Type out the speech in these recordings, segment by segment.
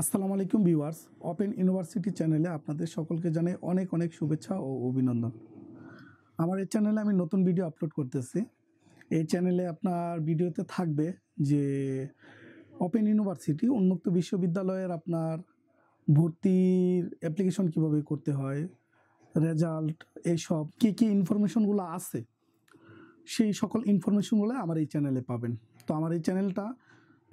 আসসালামু আলাইকুম viewers open university চ্যানেলে আপনাদের সকলকে জানাই অনেক অনেক শুভেচ্ছা ও অভিনন্দন আমার এই চ্যানেলে আমি নতুন ভিডিও আপলোড করতেছি এই চ্যানেলে আপনার ভিডিওতে থাকবে যে ওপেন ইউনিভার্সিটি উন্মুক্ত বিশ্ববিদ্যালয়ের আপনার ভর্তির অ্যাপ্লিকেশন কিভাবে করতে হয় রেজাল্ট এইসব কী কী ইনফরমেশনগুলো আছে সেই সকল ইনফরমেশনগুলো আমার এই চ্যানেলে পাবেন তো আমার এই চ্যানেলটা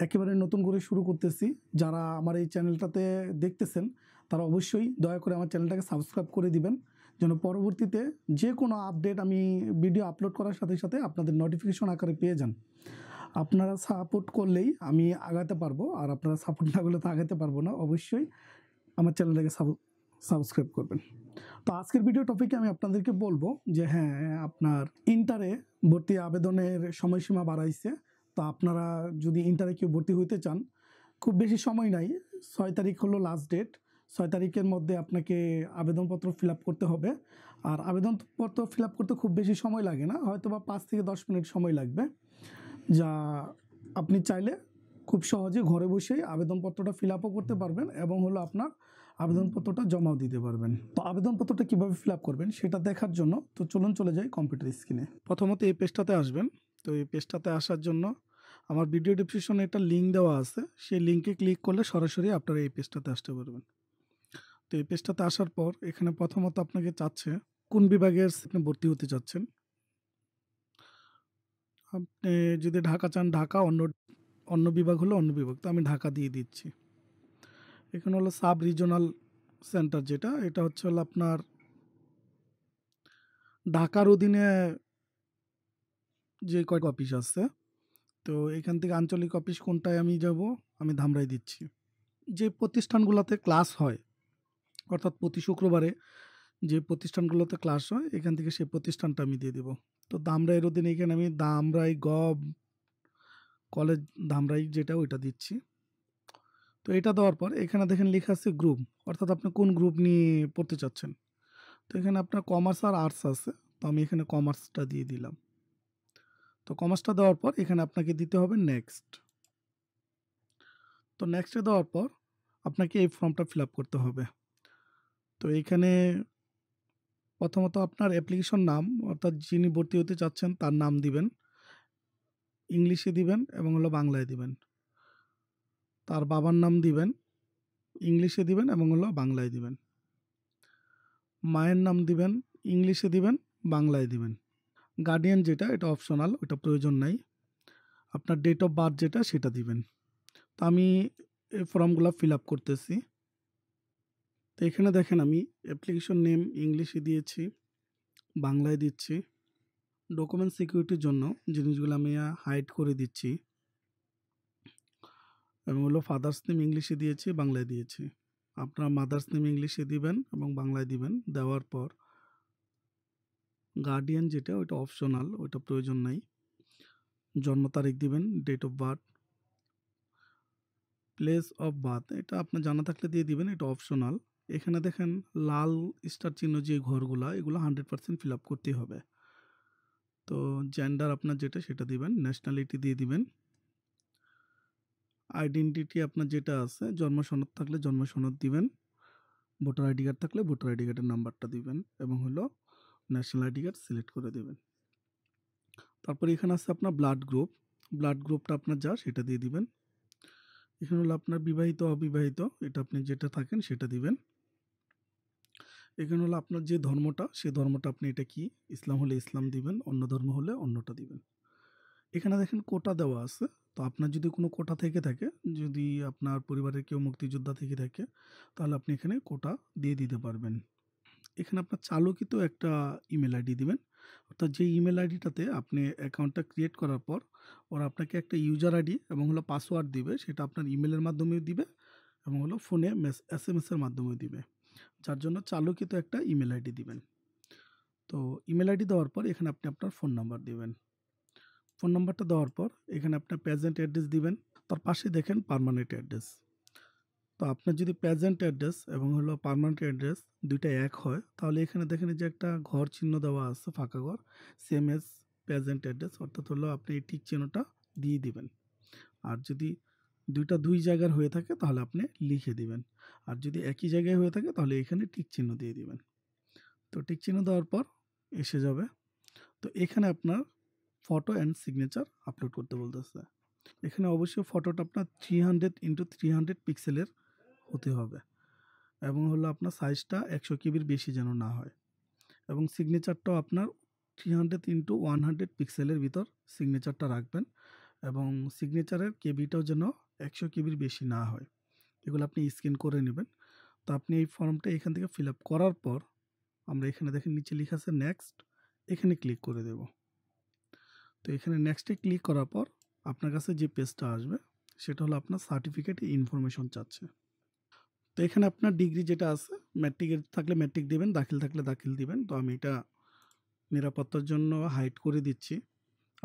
একেবারে নতুন করে শুরু করতেছি যারা আমার এই চ্যানেলটাতে দেখতেছেন তারা অবশ্যই দয়া করে আমার চ্যানেলটাকে সাবস্ক্রাইব করে দিবেন যেন পরবর্তীতে যে কোনো আপডেট আমি ভিডিও আপলোড করার সাথে সাথে আপনাদের নোটিফিকেশন আকারে পেয়ে যান আপনারা সাপোর্ট করলেই আমি আগাতে পারবো আর আপনারা সাপোর্ট না করলে তো আগাতে পারবো না অবশ্যই আমার চ্যানেলটাকে সাবস্ক্রাইব করবেন তো আজকের ভিডিও টপিকে আমি আপনাদেরকে বলবো যে হ্যাঁ আপনার ইন্টারে ভর্তি আবেদনের সময়সীমা বাড়াইছে তা আপনারা যদি ইন্টারে কেউ ভর্তি হইতে চান খুব বেশি সময় নাই ছয় তারিখ হলো লাস্ট ডেট ছয় তারিখের মধ্যে আপনাকে আবেদনপত্র ফিল করতে হবে আর আবেদনপত্র ফিল করতে খুব বেশি সময় লাগে না হয়তো বা পাঁচ থেকে দশ মিনিট সময় লাগবে যা আপনি চাইলে খুব সহজে ঘরে বসেই আবেদনপত্রটা ফিল করতে পারবেন এবং হলো আপনার আবেদনপত্রটা জমাও দিতে পারবেন তো আবেদনপত্রটা কীভাবে ফিল করবেন সেটা দেখার জন্য তো চলুন চলে যাই কম্পিউটার স্ক্রিনে প্রথমত এই পেজটাতে আসবেন তো এই পেজটাতে আসার জন্য আমার ভিডিও ডিসক্রিপশনে একটা লিঙ্ক দেওয়া আছে সেই লিঙ্কে ক্লিক করলে সরাসরি আপনারা এই পেজটাতে আসতে পারবেন তো এই পেজটাতে আসার পর এখানে প্রথমত আপনাকে চাচ্ছে কোন বিভাগে আপনি ভর্তি হতে চাচ্ছেন আপনি যদি ঢাকা চান ঢাকা অন্য অন্য বিভাগ হলো অন্য বিভাগ তো আমি ঢাকা দিয়ে দিচ্ছি এখানে হলো সাব রিজনাল সেন্টার যেটা এটা হচ্ছে হলো আপনার ঢাকার অধীনে যে কয় অফিস আছে তো এখান থেকে আঞ্চলিক অফিস কোনটায় আমি যাব আমি ধামরাই দিচ্ছি যে প্রতিষ্ঠানগুলোতে ক্লাস হয় অর্থাৎ প্রতি শুক্রবারে যে প্রতিষ্ঠানগুলোতে ক্লাস হয় এখান থেকে সেই প্রতিষ্ঠানটা আমি দিয়ে দেবো তো দামরাইয়ের অধীনে এখানে আমি দামরাই গভ কলেজ ধামরাই যেটা ওইটা দিচ্ছি তো এটা দেওয়ার পর এখানে দেখেন লেখা আছে গ্রুপ অর্থাৎ আপনি কোন গ্রুপ নিয়ে পড়তে চাচ্ছেন তো এখানে আপনার কমার্স আর আর্টস আছে তো আমি এখানে কমার্সটা দিয়ে দিলাম তো কমাসটা দেওয়ার পর এখানে আপনাকে দিতে হবে নেক্সট তো নেক্সটে দেওয়ার পর আপনাকে এই ফর্মটা ফিল করতে হবে তো এখানে প্রথমত আপনার অ্যাপ্লিকেশন নাম অর্থাৎ যিনি ভর্তি হতে চাচ্ছেন তার নাম দিবেন ইংলিশে দিবেন এবং হলো বাংলায় দিবেন তার বাবার নাম দিবেন ইংলিশে দিবেন এবং হলো বাংলায় দিবেন মায়ের নাম দিবেন ইংলিশে দিবেন বাংলায় দিবেন গার্ডিয়ান যেটা এটা অপশনাল ওটা প্রয়োজন নাই আপনার ডেট অফ বার্থ যেটা সেটা দিবেন তো আমি এই ফর্মগুলো ফিল আপ করতেছি তো এখানে দেখেন আমি অ্যাপ্লিকেশন নেম ইংলিশে দিয়েছি বাংলায় দিচ্ছি ডকুমেন্ট সিকিউরিটির জন্য জিনিসগুলো আমি হাইড করে দিচ্ছি এবং হলো ফাদার্স নেম ইংলিশে দিয়েছি বাংলায় দিয়েছি আপনার মাদার্স নেম ইংলিশে দিবেন এবং বাংলায় দিবেন দেওয়ার পর গার্ডিয়ান যেটা ওইটা অপশনাল ওইটা প্রয়োজন নাই জন্ম তারিখ দিবেন date of birth place of birth এটা আপনার জানা থাকলে দিয়ে দিবেন এটা অপশনাল এখানে দেখেন লাল স্টার চিহ্ন যে ঘরগুলো এগুলো হান্ড্রেড পার্সেন্ট ফিল আপ করতে হবে তো জেন্ডার আপনার যেটা সেটা দিবেন ন্যাশনালিটি দিয়ে দিবেন আইডেন্টিটি আপনার যেটা আছে জন্ম সনদ থাকলে জন্ম সনদ দিবেন ভোটার আইডি কার্ড থাকলে ভোটার আইডি কার্ডের নাম্বারটা দিবেন এবং হলো ন্যাশনাল আইডি কার্ড সিলেক্ট করে দেবেন তারপর এখানে আছে আপনার ব্লাড গ্রুপ ব্লাড গ্রুপটা আপনার যা সেটা দিয়ে দিবেন এখানে হলো আপনার বিবাহিত অবিবাহিত এটা আপনি যেটা থাকেন সেটা দিবেন এখানে হলো আপনার যে ধর্মটা সে ধর্মটা আপনি এটা কি ইসলাম হলে ইসলাম দিবেন অন্য ধর্ম হলে অন্যটা দিবেন এখানে দেখেন কোটা দেওয়া আছে তো আপনার যদি কোনো কোটা থেকে থাকে যদি আপনার পরিবারের কেউ মুক্তিযোদ্ধা থেকে থাকে তাহলে আপনি এখানে কোটা দিয়ে দিতে পারবেন এখানে আপনার চালকিত একটা ইমেল আইডি দিবেন অর্থাৎ যে ইমেল আইডিটাতে আপনি অ্যাকাউন্টটা ক্রিয়েট করার পর ওরা আপনাকে একটা ইউজার আইডি এবং হলো পাসওয়ার্ড দিবে সেটা আপনার ইমেলের মাধ্যমেও দিবে এবং হলো ফোনে মেস এস এম এসের মাধ্যমেও দিবে যার জন্য চালকিত একটা ইমেল আইডি দিবেন তো ইমেল আইডি দেওয়ার পর এখানে আপনি আপনার ফোন নাম্বার দিবেন ফোন নাম্বারটা দেওয়ার পর এখানে আপনার প্রেজেন্ট অ্যাড্রেস দিবেন তার পাশে দেখেন পারমানেন্ট অ্যাড্রেস তো আপনার যদি প্রেজেন্ট অ্যাড্রেস এবং হলো পারমানেন্ট অ্যাড্রেস দুইটা এক হয় তাহলে এখানে দেখেন যে একটা ঘর চিহ্ন দেওয়া আছে ফাঁকা ঘর সেম এস প্রেজেন্ট অ্যাড্রেস অর্থাৎ হলো আপনি এই ঠিক চিহ্নটা দিয়ে দিবেন আর যদি দুইটা দুই জায়গার হয়ে থাকে তাহলে আপনি লিখে দিবেন আর যদি একই জায়গায় হয়ে থাকে তাহলে এখানে টিক চিহ্ন দিয়ে দিবেন তো টিক চিহ্ন দেওয়ার পর এসে যাবে তো এখানে আপনার ফটো অ্যান্ড সিগনেচার আপলোড করতে বলতেছে এখানে অবশ্যই ফটোটা আপনার three hundred into three hundred পিক্সেলের হতে হবে এবং হলো আপনার সাইজটা একশো কিবির বেশি যেন না হয় এবং সিগনেচারটাও আপনার three hundred into one hundred পিক্সেলের ভিতর সিগনেচারটা রাখবেন এবং সিগনেচারের কেবিটাও যেন একশো কিবির বেশি না হয় এগুলো আপনি স্ক্যান করে নেবেন তো আপনি এই ফর্মটা এখান থেকে ফিল আপ করার পর আমরা এখানে দেখেন নিচে লিখে আছে নেক্সট এখানে ক্লিক করে দেব তো এখানে নেক্সটে ক্লিক করার পর আপনার কাছে যে পেজটা আসবে সেটা হলো আপনার সার্টিফিকেট ইনফরমেশন চাচ্ছে তো এখানে আপনার ডিগ্রি যেটা আছে ম্যাট্রিকের থাকলে ম্যাট্রিক দেবেন দাখিল থাকলে দাখিল দিবেন তো আমি এটা নিরাপত্তার জন্য হাইট করে দিচ্ছি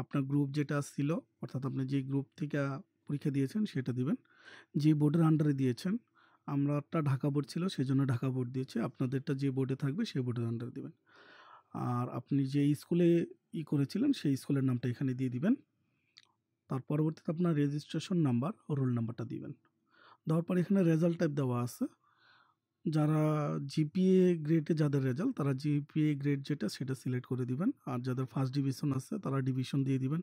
আপনার গ্রুপ যেটা ছিল অর্থাৎ আপনি যে গ্রুপ থেকে পরীক্ষা দিয়েছেন সেটা দিবেন যে বোর্ডের আন্ডারে দিয়েছেন আমারটা ঢাকা বোর্ড ছিল সেজন্য ঢাকা বোর্ড দিয়েছে আপনাদেরটা যে বোর্ডে থাকবে সেই বোর্ডের আন্ডারে দিবেন আর আপনি যে স্কুলে ই করেছিলেন সেই স্কুলের নামটা এখানে দিয়ে দিবেন তার পরবর্তীতে আপনার রেজিস্ট্রেশন নাম্বার রোল নাম্বারটা দিবেন দাওর পর এখানে রেজাল্ট টাইপ দাও আছে যারা জিপিএ গ্রেডে যাদের রেজাল্ট তারা জিপিএ গ্রেড যেটা সেটা সিলেক্ট করে দিবেন আর যাদের ফার্স্ট ডিভিশন আছে তারা ডিভিশন দিয়ে দিবেন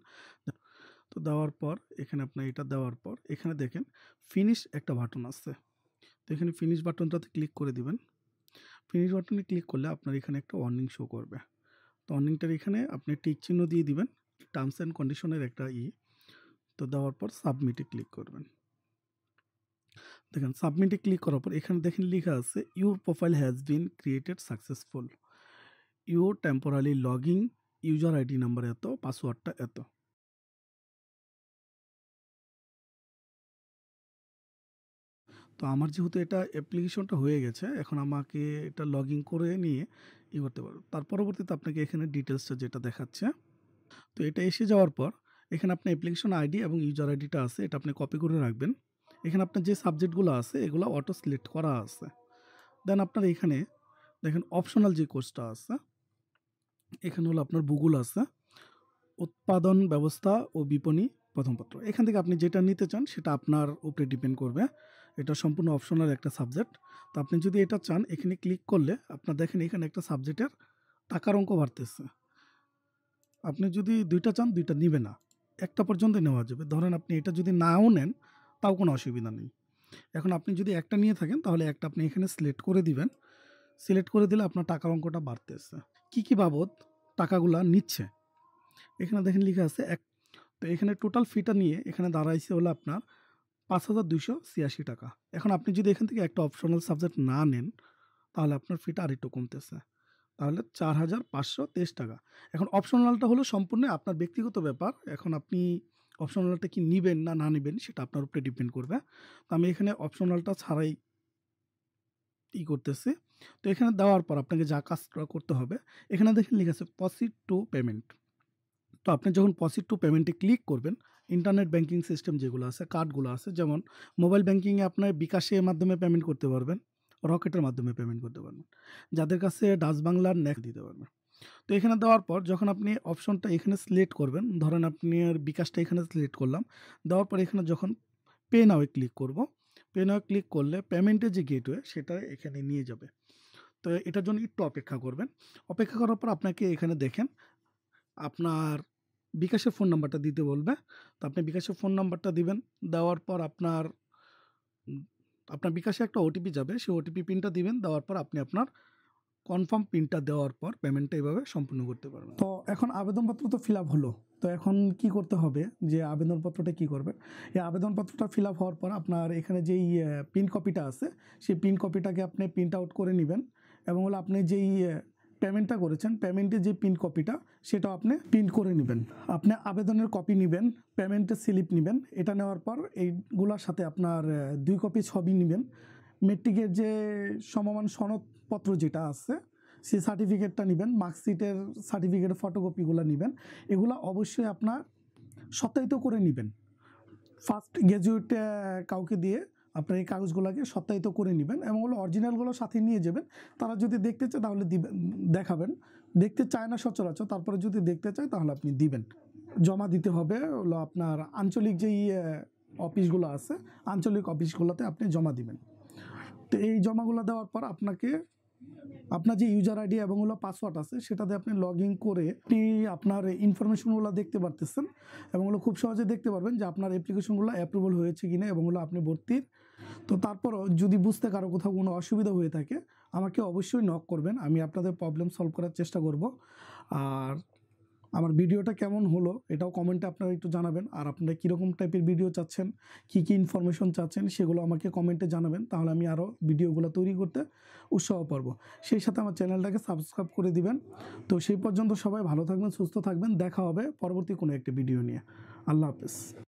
তো দেওয়ার পর এখানে আপনি এটা দেওয়ার পর এখানে দেখেন ফিনিশ একটা বাটন আছে তো এখানে ফিনিশ বাটনটাতে ক্লিক করে দিবেন ফিনিশ বাটনে ক্লিক করলে আপনার এখানে একটা ওয়ার্নিং শো করবে তো অনিংটা এখানে আপনি টিক চিহ্ন দিয়ে দিবেন টার্মস এন্ড কন্ডিশনের একটা ই তো দেওয়ার পর সাবমিট এ ক্লিক করবেন দেখেন সাবমিটে ক্লিক করার পর এখানে দেখেন লেখা আছে your profile has been created successful your temporary login user ID number এত পাসওয়ার্ডটা এত তো আমার যেহেতু এটা অ্যাপ্লিকেশনটা হয়ে গেছে এখন আমাকে এটা লগ ইন করে নিয়ে ই করতে পারবো তার পরবর্তীতে আপনাকে এখানে ডিটেলসটা যেটা দেখাচ্ছে তো এটা এসে যাওয়ার পর এখানে আপনি অ্যাপ্লিকেশন আইডি এবং ইউজার আইডিটা আছে এটা আপনি কপি করে রাখবেন এখানে আপনার যে সাবজেক্টগুলো আছে এগুলো অটো সিলেক্ট করা আছে দেন আপনার এখানে দেখেন অপশনাল যে কোর্সটা আছে এখানে হলো আপনার ভূগোল আছে উৎপাদন ব্যবস্থা ও বিপণী প্রথম পত্র এখান থেকে আপনি যেটা নিতে চান সেটা আপনার উপরে ডিপেন্ড করবে এটা সম্পূর্ণ অপশনাল একটা সাবজেক্ট তো আপনি যদি এটা চান এখানে ক্লিক করলে আপনার দেখেন এখানে একটা সাবজেক্টের টাকার অঙ্ক বাড়তেছে আপনি যদি দুইটা চান দুইটা নিবে না একটা পর্যন্ত নেওয়া যাবে ধরেন আপনি এটা যদি নাও নেন তাও কোনো অসুবিধা নেই এখন আপনি যদি একটা নিয়ে থাকেন তাহলে একটা আপনি এখানে সিলেক্ট করে দিবেন সিলেক্ট করে দিলে আপনার টাকার অঙ্কটা বাড়তে আসছে কী কী বাবদ টাকাগুলা নিচ্ছে এখানে দেখেন লিখা আছে এক তো এখানে টোটাল ফিটা নিয়ে এখানে দাঁড়াইছে হলো আপনার পাঁচ হাজার দুশো ছিয়াশি টাকা এখন আপনি যদি এখান থেকে একটা অপশনাল সাবজেক্ট না নেন তাহলে আপনার ফিটা আর একটু কমতেছে তাহলে চার হাজার পাঁচশো তেইশ টাকা এখন অপশনালটা হলো সম্পূর্ণ আপনার ব্যক্তিগত ব্যাপার এখন আপনি অপশনালটা কি নেবেন না না নেবেন সেটা আপনার উপরে ডিপেন্ড করবে তো আমি এখানে অপশনালটা ছাড়াই ই করতেছি তো এখানে দেওয়ার পর আপনাকে যা কাজ করতে হবে এখানে দেখেন লিখে আছে পসিট টু পেমেন্ট তো আপনি যখন পসিট টু পেমেন্টে ক্লিক করবেন ইন্টারনেট ব্যাঙ্কিং সিস্টেম যেগুলো আছে কার্ডগুলো আছে যেমন মোবাইল ব্যাঙ্কিংয়ে আপনার বিকাশের মাধ্যমে পেমেন্ট করতে পারবেন রকেটের মাধ্যমে পেমেন্ট করতে পারবেন যাদের কাছে ডাচ বাংলার ন্যাক দিতে পারবেন তো এখানে দেওয়ার পর যখন আপনি অপশনটা এখানে সিলেক্ট করবেন ধরেন আপনি আর বিকাশটা এখানে সিলেক্ট করলাম দেওয়ার পর এখানে যখন পে নাও ক্লিক করব পে নাও ক্লিক করলে পেমেন্টের যে গেটওয়ে সেটা এখানে নিয়ে যাবে তো এটার জন্য একটু অপেক্ষা করবেন অপেক্ষা করার পর আপনাকে এখানে দেখেন আপনার বিকাশের ফোন নাম্বারটা দিতে বলবে তো আপনি বিকাশের ফোন নাম্বারটা দিবেন দেওয়ার পর আপনার আপনার বিকাশে একটা ওটিপি যাবে সেই ওটিপি পিনটা দিবেন দেওয়ার পর আপনি আপনার কনফার্ম পিনটা দেওয়ার পর পেমেন্টটা এইভাবে সম্পূর্ণ করতে পারবেন তো এখন আবেদনপত্র তো ফিল আপ হলো তো এখন কি করতে হবে যে আবেদনপত্রটা কি করবেন এই আবেদনপত্রটা ফিল আপ হওয়ার পর আপনার এখানে যেই পিন কপিটা আছে সেই পিন কপিটাকে আপনি প্রিন্ট আউট করে নেবেন এবং হলো আপনি যেই পেমেন্টটা করেছেন পেমেন্টের যে পিন কপিটা সেটা আপনি প্রিন্ট করে নেবেন আপনি আবেদনের কপি নেবেন পেমেন্টের স্লিপ নেবেন এটা নেওয়ার পর এইগুলোর সাথে আপনার দুই কপি ছবি নেবেন মেট্রিকের যে সমমান সনদ পত্র যেটা আছে সে সার্টিফিকেটটা নেবেন মার্কশিটের সার্টিফিকেট ফটোকপিগুলো নেবেন এগুলো অবশ্যই আপনার সত্যায়িত করে নেবেন ফার্স্ট গ্র্যাজুয়েট কাউকে দিয়ে আপনার এই কাগজগুলোকে সত্যায়িত করে নেবেন এবং ওগুলো অরিজিনালগুলো সাথে নিয়ে যাবেন তারা যদি দেখতে চায় তাহলে দিবেন দেখাবেন দেখতে চায় না সচরাচর তারপরে যদি দেখতে চায় তাহলে আপনি দিবেন জমা দিতে হবে হলো আপনার আঞ্চলিক যেই অফিসগুলো আছে আঞ্চলিক অফিসগুলোতে আপনি জমা দিবেন তো এই জমাগুলো দেওয়ার পর আপনাকে আপনার যে ইউজার আইডি এবং ওলা পাসওয়ার্ড আছে সেটাতে আপনি লগ ইন করে আপনি আপনার ইনফরমেশনগুলো দেখতে পারতেছেন এবং ওগুলো খুব সহজে দেখতে পারবেন যে আপনার অ্যাপ্লিকেশনগুলো অ্যাপ্রুভাল হয়েছে কি না এবং ওগুলো আপনি ভর্তির তো তারপরও যদি বুঝতে কারো কোথাও কোনো অসুবিধা হয়ে থাকে আমাকে অবশ্যই নক করবেন আমি আপনাদের প্রবলেম সলভ করার চেষ্টা করব আর আমার ভিডিওটা কেমন হলো এটাও কমেন্টে আপনারা একটু জানাবেন আর আপনারা কীরকম টাইপের ভিডিও চাচ্ছেন কী কী ইনফরমেশন চাচ্ছেন সেগুলো আমাকে কমেন্টে জানাবেন তাহলে আমি আরও ভিডিওগুলো তৈরি করতে উৎসাহ পারবো সেই সাথে আমার চ্যানেলটাকে সাবস্ক্রাইব করে দিবেন তো সেই পর্যন্ত সবাই ভালো থাকবেন সুস্থ থাকবেন দেখা হবে পরবর্তী কোনো একটি ভিডিও নিয়ে আল্লাহ হাফেজ